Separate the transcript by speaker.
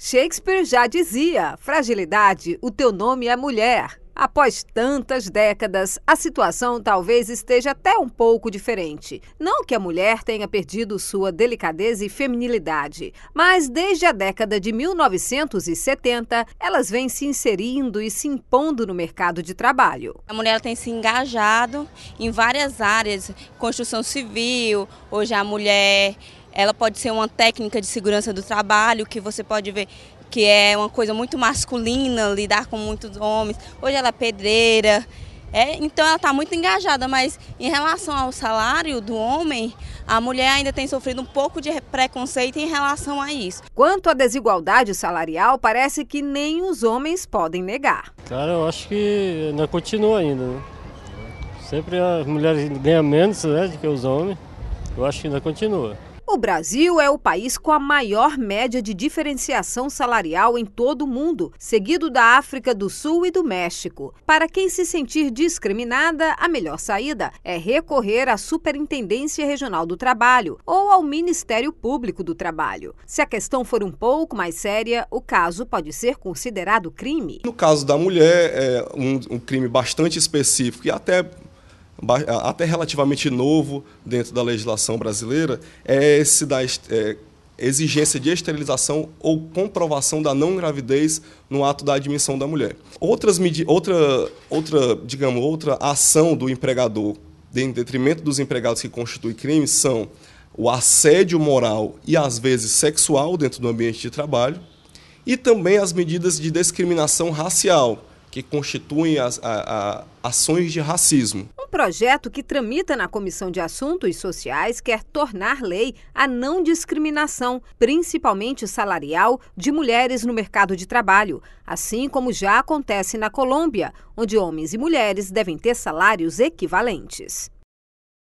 Speaker 1: Shakespeare já dizia: fragilidade, o teu nome é mulher. Após tantas décadas, a situação talvez esteja até um pouco diferente. Não que a mulher tenha perdido sua delicadeza e feminilidade, mas desde a década de 1970, elas vêm se inserindo e se impondo no mercado de trabalho. A mulher
Speaker 2: tem se engajado em várias áreas, construção civil, hoje a mulher ela pode ser uma técnica de segurança do trabalho, que você pode ver que é uma coisa muito masculina, lidar com muitos homens. Hoje ela é pedreira. É, então ela está muito engajada, mas em relação ao salário do
Speaker 1: homem, a mulher ainda tem sofrido um pouco de preconceito em relação a isso. Quanto à desigualdade salarial, parece que nem os homens podem negar.
Speaker 3: Cara, eu acho que ainda continua ainda. Né? Sempre as mulheres ganham menos né, do que os homens. Eu acho que ainda continua.
Speaker 1: O Brasil é o país com a maior média de diferenciação salarial em todo o mundo, seguido da África do Sul e do México. Para quem se sentir discriminada, a melhor saída é recorrer à Superintendência Regional do Trabalho ou ao Ministério Público do Trabalho. Se a questão for um pouco mais séria, o caso pode ser considerado crime.
Speaker 4: No caso da mulher, é um, um crime bastante específico e até até relativamente novo dentro da legislação brasileira, é esse da é, exigência de esterilização ou comprovação da não gravidez no ato da admissão da mulher. Outras outra, outra, digamos, outra ação do empregador em detrimento dos empregados que constitui crime são o assédio moral e às vezes sexual dentro do ambiente de trabalho e também as medidas de discriminação racial que constituem as a, a, ações de racismo.
Speaker 1: O projeto que tramita na Comissão de Assuntos Sociais quer tornar lei a não discriminação, principalmente salarial, de mulheres no mercado de trabalho, assim como já acontece na Colômbia, onde homens e mulheres devem ter salários equivalentes.